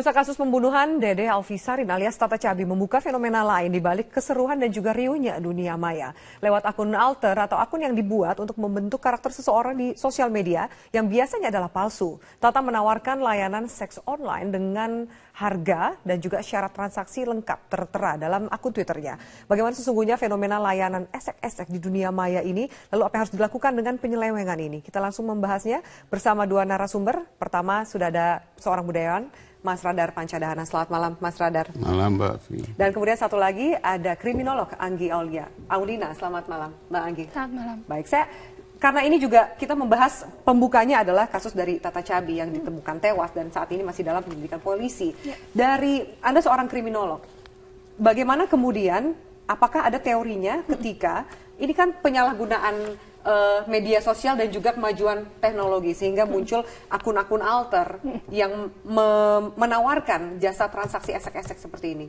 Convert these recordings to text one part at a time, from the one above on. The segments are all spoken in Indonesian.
Pemirsa kasus pembunuhan Dede Alfisarin alias Tata Cabi membuka fenomena lain di balik keseruhan dan juga riuhnya dunia maya. Lewat akun alter atau akun yang dibuat untuk membentuk karakter seseorang di sosial media yang biasanya adalah palsu. Tata menawarkan layanan seks online dengan harga dan juga syarat transaksi lengkap tertera dalam akun Twitternya. Bagaimana sesungguhnya fenomena layanan esek-esek di dunia maya ini, lalu apa yang harus dilakukan dengan penyelewengan ini? Kita langsung membahasnya bersama dua narasumber. Pertama sudah ada seorang budayawan, Mas Radar Pancadahana. Selamat malam, Mas Radar. Malam, Mbak. Dan kemudian satu lagi ada kriminolog Anggi Aulia. Aulina, selamat malam, Mbak Anggi. Selamat malam. Baik, saya karena ini juga kita membahas pembukanya adalah kasus dari Tata Cabi yang hmm. ditemukan tewas dan saat ini masih dalam penyelidikan polisi. Ya. Dari Anda seorang kriminolog, bagaimana kemudian apakah ada teorinya hmm. ketika ini kan penyalahgunaan uh, media sosial dan juga kemajuan teknologi sehingga hmm. muncul akun-akun alter yang me menawarkan jasa transaksi esek-esek seperti ini.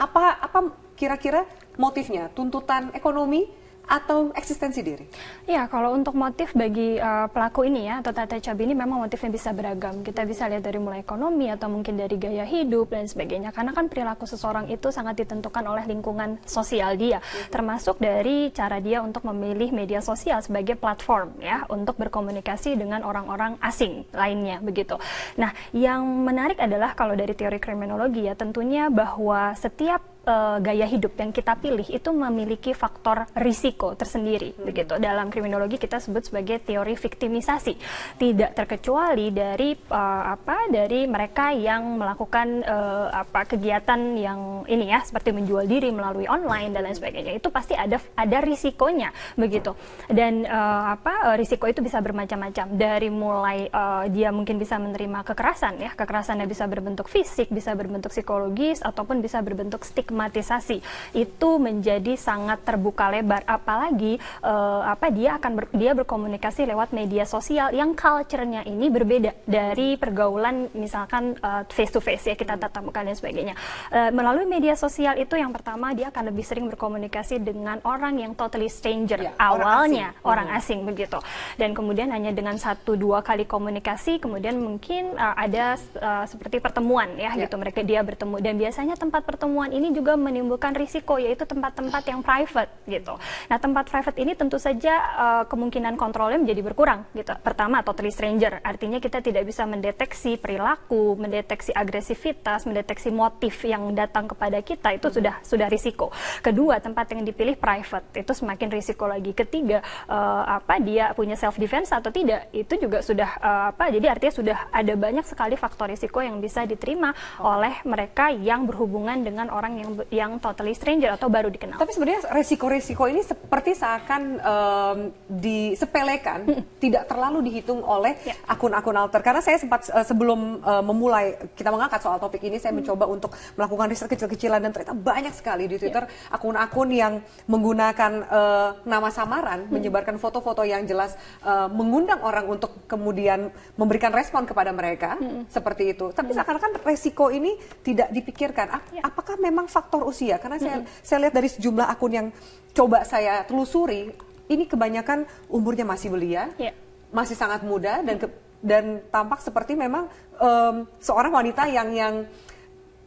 Apa apa kira-kira motifnya? Tuntutan ekonomi atau eksistensi diri? Ya, kalau untuk motif bagi uh, pelaku ini ya, atau Tata Cabi ini memang motifnya bisa beragam. Kita bisa lihat dari mulai ekonomi atau mungkin dari gaya hidup dan sebagainya. Karena kan perilaku seseorang itu sangat ditentukan oleh lingkungan sosial dia, termasuk dari cara dia untuk memilih media sosial sebagai platform ya untuk berkomunikasi dengan orang-orang asing lainnya begitu. Nah, yang menarik adalah kalau dari teori kriminologi ya tentunya bahwa setiap uh, gaya hidup yang kita pilih itu memiliki faktor risiko tersendiri hmm. begitu. Dalam kriminologi kita sebut sebagai teori viktimisasi. Tidak terkecuali dari uh, apa dari mereka yang melakukan uh, apa kegiatan yang ini ya seperti menjual diri melalui online dan lain sebagainya. Itu pasti ada ada risikonya begitu. Dan uh, apa risiko itu bisa bermacam-macam dari mulai uh, dia mungkin bisa menerima kekerasan ya. Kekerasannya bisa berbentuk fisik, bisa berbentuk psikologis ataupun bisa berbentuk stigma sistematisasi itu menjadi sangat terbuka lebar apalagi uh, apa dia akan ber, dia berkomunikasi lewat media sosial yang culture-nya ini berbeda dari pergaulan misalkan uh, eh, face to face ya kita hmm. tatap muka dan sebagainya. Uh, melalui media sosial itu yang pertama dia akan lebih sering berkomunikasi dengan orang yang totally stranger ya, awalnya orang asing, orang hmm. asing begitu. Dan kemudian hanya dengan satu dua kali komunikasi kemudian mungkin uh, ada uh, seperti pertemuan ya, ya gitu mereka dia bertemu dan biasanya tempat pertemuan ini juga juga menimbulkan risiko yaitu tempat-tempat yang private gitu. Nah tempat private ini tentu saja uh, kemungkinan kontrolnya menjadi berkurang gitu. Pertama totally stranger artinya kita tidak bisa mendeteksi perilaku, mendeteksi agresivitas, mendeteksi motif yang datang kepada kita itu hmm. sudah sudah risiko. Kedua tempat yang dipilih private itu semakin risiko lagi. Ketiga uh, apa dia punya self defense atau tidak itu juga sudah uh, apa jadi artinya sudah ada banyak sekali faktor risiko yang bisa diterima oleh mereka yang berhubungan dengan orang yang yang totally stranger atau baru dikenal. Tapi sebenarnya resiko-resiko ini seperti seakan um, disepelekan, hmm. tidak terlalu dihitung oleh ya. akun-akun alter. Karena saya sempat uh, sebelum uh, memulai kita mengangkat soal topik ini, saya hmm. mencoba untuk melakukan riset kecil-kecilan dan ternyata banyak sekali di Twitter ya. akun-akun yeah. yang menggunakan uh, nama samaran, hmm. menyebarkan foto-foto yang jelas uh, mengundang orang untuk kemudian memberikan respon kepada mereka hmm. seperti itu. Tapi hmm. seakan-akan resiko ini tidak dipikirkan. Ap yeah. Apakah memang faktor usia karena saya mm -hmm. saya lihat dari sejumlah akun yang coba saya telusuri ini kebanyakan umurnya masih belia, yeah. masih sangat muda dan ke, dan tampak seperti memang um, seorang wanita yang yang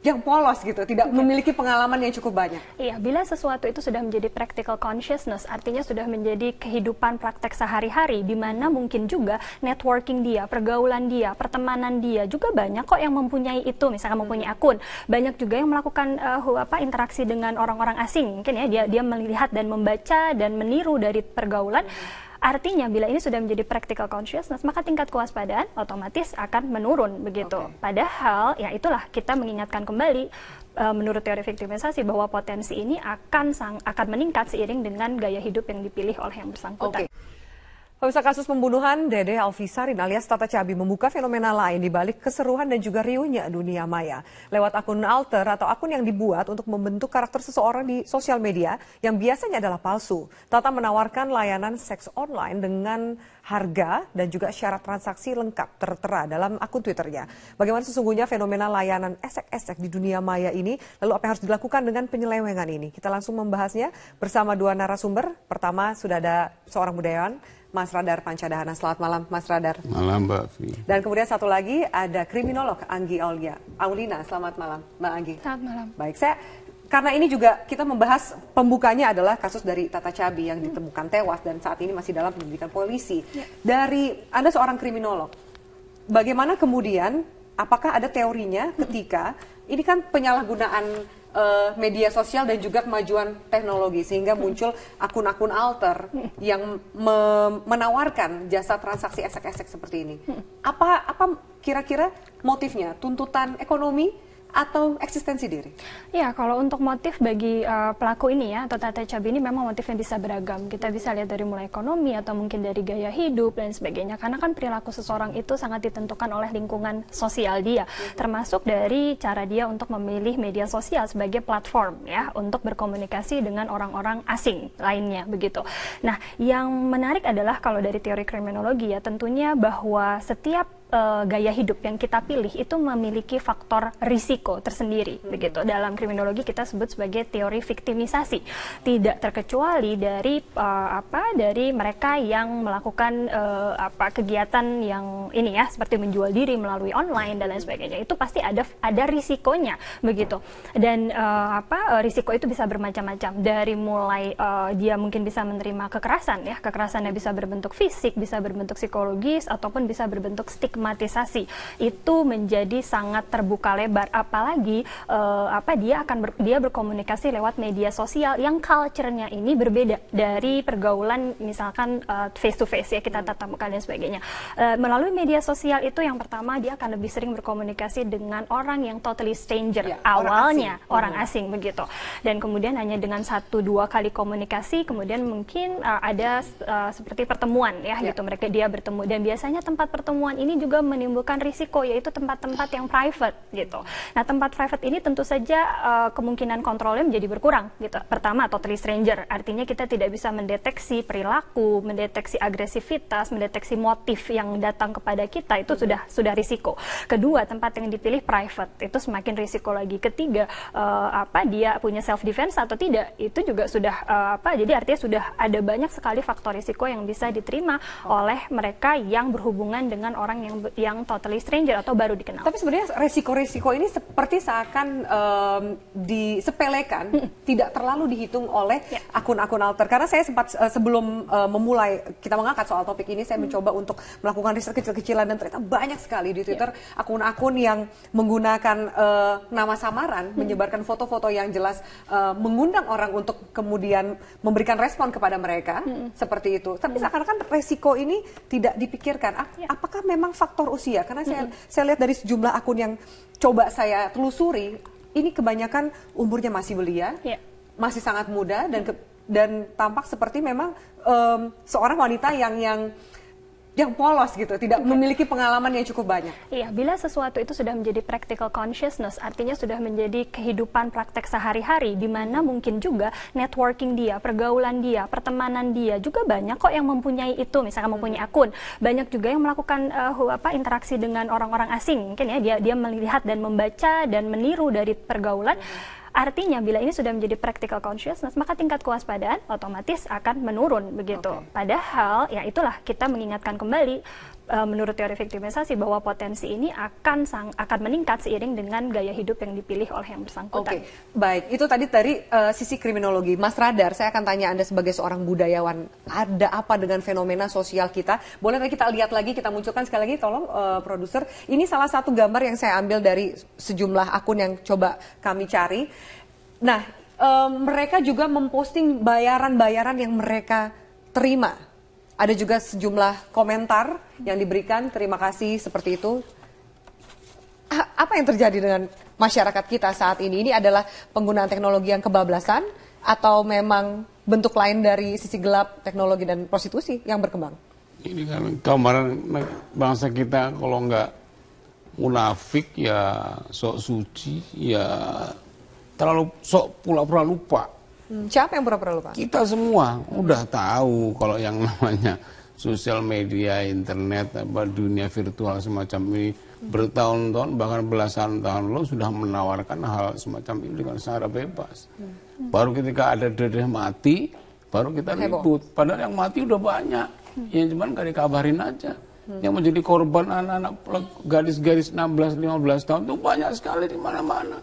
yang polos gitu, tidak memiliki pengalaman yang cukup banyak. Iya, bila sesuatu itu sudah menjadi practical consciousness, artinya sudah menjadi kehidupan praktek sehari-hari, di mana mungkin juga networking dia, pergaulan dia, pertemanan dia juga banyak kok yang mempunyai itu, misalkan hmm. mempunyai akun, banyak juga yang melakukan uh, apa interaksi dengan orang-orang asing, mungkin ya dia dia melihat dan membaca dan meniru dari pergaulan. Hmm Artinya bila ini sudah menjadi practical consciousness, maka tingkat kewaspadaan otomatis akan menurun begitu. Okay. Padahal ya itulah kita mengingatkan kembali e, menurut teori victimisasi bahwa potensi ini akan sang, akan meningkat seiring dengan gaya hidup yang dipilih oleh yang bersangkutan. Okay. Pemirsa kasus pembunuhan Dede Alfisarin alias Tata Cabi membuka fenomena lain di balik keseruhan dan juga riuhnya dunia maya. Lewat akun alter atau akun yang dibuat untuk membentuk karakter seseorang di sosial media yang biasanya adalah palsu. Tata menawarkan layanan seks online dengan harga dan juga syarat transaksi lengkap tertera dalam akun Twitternya. Bagaimana sesungguhnya fenomena layanan esek-esek di dunia maya ini? Lalu apa yang harus dilakukan dengan penyelewengan ini? Kita langsung membahasnya bersama dua narasumber. Pertama sudah ada seorang budayawan Mas Radar Pancadahana. Selamat malam, Mas Radar. Malam, Mbak Fi. Dan kemudian satu lagi ada kriminolog Anggi Aulia. Aulina, selamat malam, Mbak Anggi. Selamat malam. Baik, saya karena ini juga kita membahas pembukanya adalah kasus dari Tata Cabi yang ditemukan tewas dan saat ini masih dalam penyelidikan polisi. Ya. Dari Anda seorang kriminolog, bagaimana kemudian apakah ada teorinya ketika ini kan penyalahgunaan uh, media sosial dan juga kemajuan teknologi sehingga muncul akun-akun alter yang me menawarkan jasa transaksi esek-esek seperti ini. Apa apa kira-kira motifnya? Tuntutan ekonomi atau eksistensi diri? Ya, kalau untuk motif bagi uh, pelaku ini ya, atau Tata Cabi ini memang motifnya bisa beragam. Kita bisa lihat dari mulai ekonomi atau mungkin dari gaya hidup dan sebagainya. Karena kan perilaku seseorang itu sangat ditentukan oleh lingkungan sosial dia, termasuk dari cara dia untuk memilih media sosial sebagai platform ya untuk berkomunikasi dengan orang-orang asing lainnya begitu. Nah, yang menarik adalah kalau dari teori kriminologi ya tentunya bahwa setiap Eh, gaya hidup yang kita pilih itu memiliki faktor risiko tersendiri hmm. begitu. Dalam kriminologi kita sebut sebagai teori victimisasi. Tidak terkecuali dari uh, apa dari mereka yang melakukan uh, apa kegiatan yang ini ya seperti menjual diri melalui online dan lain sebagainya. Itu pasti ada ada risikonya begitu. Dan uh, apa risiko itu bisa bermacam-macam dari mulai uh, dia mungkin bisa menerima kekerasan ya. Kekerasannya bisa berbentuk fisik, bisa berbentuk psikologis ataupun bisa berbentuk stigma otomatisasi itu menjadi sangat terbuka lebar apalagi uh, apa dia akan ber, dia berkomunikasi lewat media sosial yang culture-nya ini berbeda dari pergaulan misalkan uh, eh, face to face ya kita hmm. tatap muka dan sebagainya. Uh, melalui media sosial itu yang pertama dia akan lebih sering berkomunikasi dengan orang yang totally stranger ya, awalnya orang asing. orang iya. asing begitu. Dan kemudian hanya dengan satu dua kali komunikasi kemudian mungkin uh, ada uh, seperti pertemuan ya, ya gitu mereka dia bertemu dan biasanya tempat pertemuan ini juga juga menimbulkan risiko yaitu tempat-tempat yang private gitu. Nah tempat private ini tentu saja uh, kemungkinan kontrolnya menjadi berkurang gitu. Pertama totally stranger artinya kita tidak bisa mendeteksi perilaku, mendeteksi agresivitas, mendeteksi motif yang datang kepada kita itu hmm. sudah sudah risiko. Kedua tempat yang dipilih private itu semakin risiko lagi. Ketiga uh, apa dia punya self defense atau tidak itu juga sudah uh, apa jadi artinya sudah ada banyak sekali faktor risiko yang bisa diterima oleh mereka yang berhubungan dengan orang yang yang totally stranger atau baru dikenal. Tapi sebenarnya resiko-resiko ini seperti seakan um, disepelekan, -mm. tidak terlalu dihitung oleh ya. akun-akun yeah. alter. Karena saya sempat uh, sebelum uh, memulai kita mengangkat soal topik ini, saya mm. mencoba untuk melakukan riset kecil-kecilan dan ternyata banyak sekali di Twitter ya. akun-akun yeah. yang menggunakan uh, nama samaran, mm. menyebarkan foto-foto yang jelas uh, mengundang orang untuk kemudian memberikan respon kepada mereka -mm. seperti itu. Tapi mm. seakan-akan resiko ini tidak dipikirkan. Ya. Apakah memang faktor usia karena saya mm -hmm. saya lihat dari sejumlah akun yang coba saya telusuri ini kebanyakan umurnya masih belia, yeah. masih sangat muda dan ke, dan tampak seperti memang um, seorang wanita yang yang yang polos gitu, tidak okay. memiliki pengalaman yang cukup banyak. Iya, bila sesuatu itu sudah menjadi practical consciousness, artinya sudah menjadi kehidupan praktek sehari-hari, di mana mungkin juga networking dia, pergaulan dia, pertemanan dia juga banyak kok yang mempunyai itu, misalkan mempunyai hmm. akun, banyak juga yang melakukan uh, apa interaksi dengan orang-orang asing, mungkin ya dia dia melihat dan membaca dan meniru dari pergaulan. Hmm Artinya bila ini sudah menjadi practical consciousness, maka tingkat kewaspadaan otomatis akan menurun begitu. Okay. Padahal ya itulah kita mengingatkan kembali Eh, menurut teori victimisasi bahwa potensi ini akan sang, akan meningkat seiring dengan gaya hidup yang dipilih oleh yang bersangkutan. Oke, okay. baik. Itu tadi dari uh, sisi kriminologi. Mas Radar, saya akan tanya Anda sebagai seorang budayawan, ada apa dengan fenomena sosial kita? Boleh kita lihat lagi, kita munculkan sekali lagi tolong uh, produser. Ini salah satu gambar yang saya ambil dari sejumlah akun yang coba kami cari. Nah, um, mereka juga memposting bayaran-bayaran yang mereka terima ada juga sejumlah komentar yang diberikan. Terima kasih seperti itu. Ah, apa yang terjadi dengan masyarakat kita saat ini? Ini adalah penggunaan teknologi yang kebablasan atau memang bentuk lain dari sisi gelap teknologi dan prostitusi yang berkembang? Ini kan gambaran bangsa kita kalau nggak munafik ya sok suci ya terlalu sok pula-pula lupa Hmm, siapa yang pura-pura lupa? Kita semua udah tahu kalau yang namanya sosial media, internet, apa dunia virtual semacam ini bertahun-tahun bahkan belasan tahun loh sudah menawarkan hal semacam ini dengan secara bebas. Hmm. Baru ketika ada dedeh mati, baru kita ribut. Padahal yang mati udah banyak, hmm. Yang cuman gak dikabarin aja. Yang menjadi korban anak-anak gadis-gadis 16-15 tahun tuh banyak sekali di mana-mana.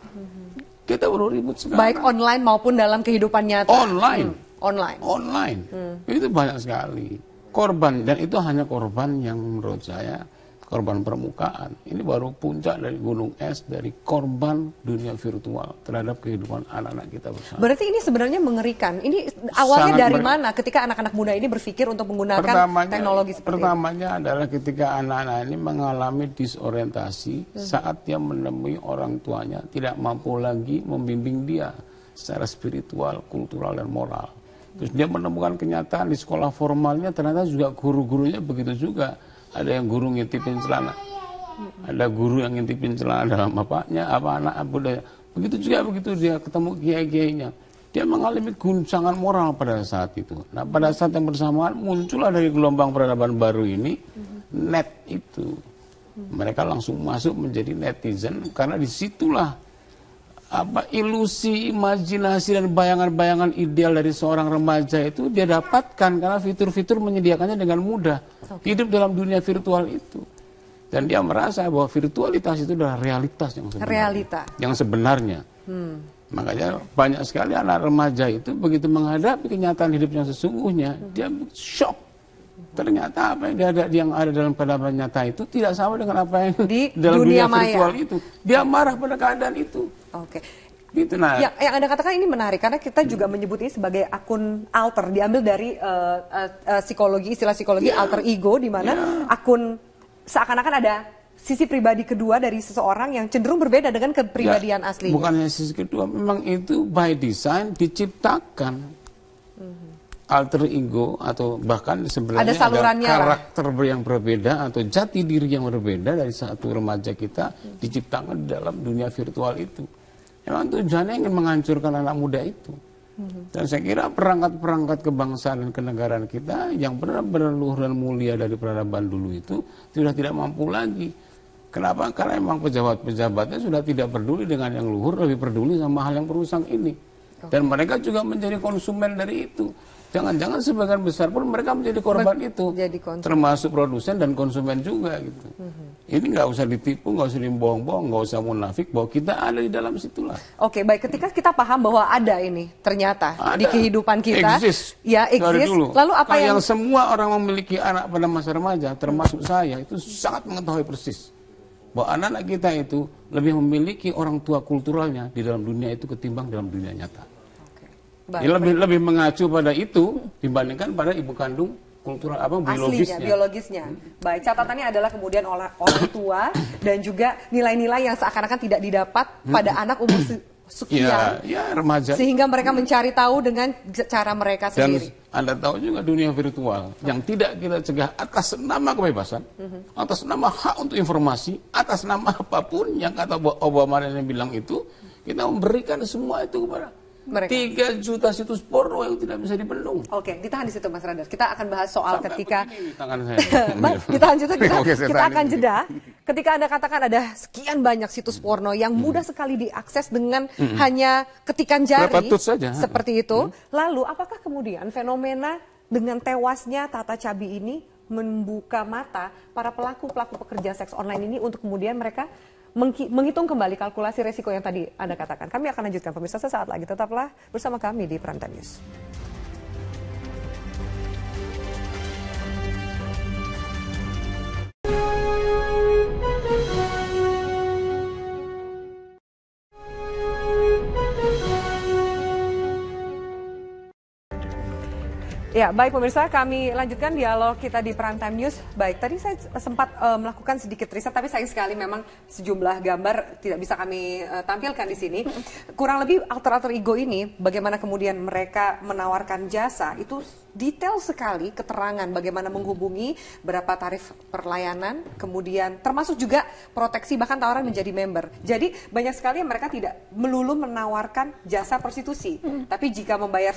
Kita ribut sekarang. Baik online maupun dalam kehidupan nyata. Online. Hmm. Online. Online. Hmm. Itu banyak sekali korban dan itu hanya korban yang menurut saya korban permukaan. Ini baru puncak dari gunung es dari korban dunia virtual terhadap kehidupan anak-anak kita bersama. Berarti ini sebenarnya mengerikan. Ini awalnya Sangat dari mana ketika anak-anak muda ini berpikir untuk menggunakan pertamanya, teknologi seperti Pertamanya itu? adalah ketika anak-anak ini mengalami disorientasi hmm. saat dia menemui orang tuanya tidak mampu lagi membimbing dia secara spiritual, kultural dan moral. Terus dia menemukan kenyataan di sekolah formalnya ternyata juga guru-gurunya begitu juga ada yang guru ngintipin celana ada guru yang ngintipin celana dalam bapaknya apa anak budaya begitu juga begitu dia ketemu kiai-kiainya dia mengalami guncangan moral pada saat itu nah pada saat yang bersamaan muncullah dari gelombang peradaban baru ini net itu mereka langsung masuk menjadi netizen karena disitulah apa ilusi, imajinasi dan bayangan-bayangan ideal dari seorang remaja itu dia dapatkan karena fitur-fitur menyediakannya dengan mudah. Okay. Hidup dalam dunia virtual itu. Dan dia merasa bahwa virtualitas itu adalah realitas yang sebenarnya. Realita. Yang sebenarnya. Hmm. Makanya banyak sekali anak remaja itu begitu menghadapi kenyataan hidupnya sesungguhnya, hmm. dia shock ternyata apa yang ada yang ada dalam keadaan nyata itu tidak sama dengan apa yang di dalam dunia, dunia maya. itu. Dia marah pada keadaan itu. Oke. Okay. Gitu nah. Ya, yang Anda katakan ini menarik karena kita juga menyebut ini sebagai akun alter diambil dari uh, uh, uh, psikologi istilah psikologi yeah. alter ego di mana yeah. akun seakan-akan ada sisi pribadi kedua dari seseorang yang cenderung berbeda dengan kepribadian ya, asli. Bukan hanya sisi kedua, memang itu by design diciptakan. hmm Alter ego atau bahkan sebenarnya ada, ada karakter lah. yang berbeda atau jati diri yang berbeda dari satu remaja kita hmm diciptakan dalam dunia virtual itu memang tujuannya ingin menghancurkan anak muda itu. Hmm. Dan saya kira perangkat-perangkat kebangsaan dan kenegaraan kita yang benar-benar luhur dan mulia dari peradaban dulu itu sudah tidak mampu lagi. Kenapa? Karena memang pejabat-pejabatnya sudah tidak peduli dengan yang luhur, lebih peduli sama hal yang perusak ini. Dan mereka juga menjadi konsumen dari itu. Jangan-jangan sebagian besar pun mereka menjadi korban Men itu, jadi termasuk produsen dan konsumen juga gitu. Mm -hmm. Ini nggak usah ditipu, nggak usah dibohong-bohong, nggak usah munafik bahwa kita ada di dalam situlah. Oke, okay, baik. Ketika kita paham bahwa ada ini ternyata ada. di kehidupan kita, exist. ya exist. Dulu. Lalu apa yang... yang semua orang memiliki anak pada masa remaja, termasuk saya, itu sangat mengetahui persis bahwa anak-anak kita itu lebih memiliki orang tua kulturalnya di dalam dunia itu ketimbang dalam dunia nyata. Baik. lebih lebih mengacu pada itu dibandingkan pada ibu kandung kultural apa biologisnya. Aslinya, biologisnya. Hmm. Baik, catatannya adalah kemudian oleh orang tua dan juga nilai-nilai yang seakan-akan tidak didapat hmm. pada anak umur sekian. Ya, ya, remaja. Sehingga mereka mencari tahu dengan cara mereka sendiri. Dan Anda tahu juga dunia virtual hmm. yang tidak kita cegah atas nama kebebasan, hmm. atas nama hak untuk informasi, atas nama apapun yang kata Obama yang bilang itu, kita memberikan semua itu kepada mereka? Tiga juta situs porno yang tidak bisa dibendung. Oke, ditahan di situ Mas Radar. Kita akan bahas soal Sampai ketika tangan saya. ditahan situ kita, kita akan jeda. Ketika Anda katakan ada sekian banyak situs porno yang mudah sekali diakses dengan hmm. hanya ketikan jari. saja. Seperti itu. Hmm. Lalu apakah kemudian fenomena dengan tewasnya Tata Cabi ini membuka mata para pelaku-pelaku pekerja seks online ini untuk kemudian mereka menghitung kembali kalkulasi resiko yang tadi Anda katakan. Kami akan lanjutkan pemirsa sesaat lagi. Tetaplah bersama kami di Prime News. Ya, baik pemirsa, kami lanjutkan dialog kita di Prime Time News. Baik, tadi saya sempat uh, melakukan sedikit riset, tapi sayang sekali memang sejumlah gambar tidak bisa kami uh, tampilkan di sini. Kurang lebih alter-alter ego ini, bagaimana kemudian mereka menawarkan jasa, itu detail sekali keterangan bagaimana menghubungi, berapa tarif perlayanan, kemudian termasuk juga proteksi, bahkan tawaran menjadi member. Jadi banyak sekali yang mereka tidak melulu menawarkan jasa prostitusi, tapi jika membayar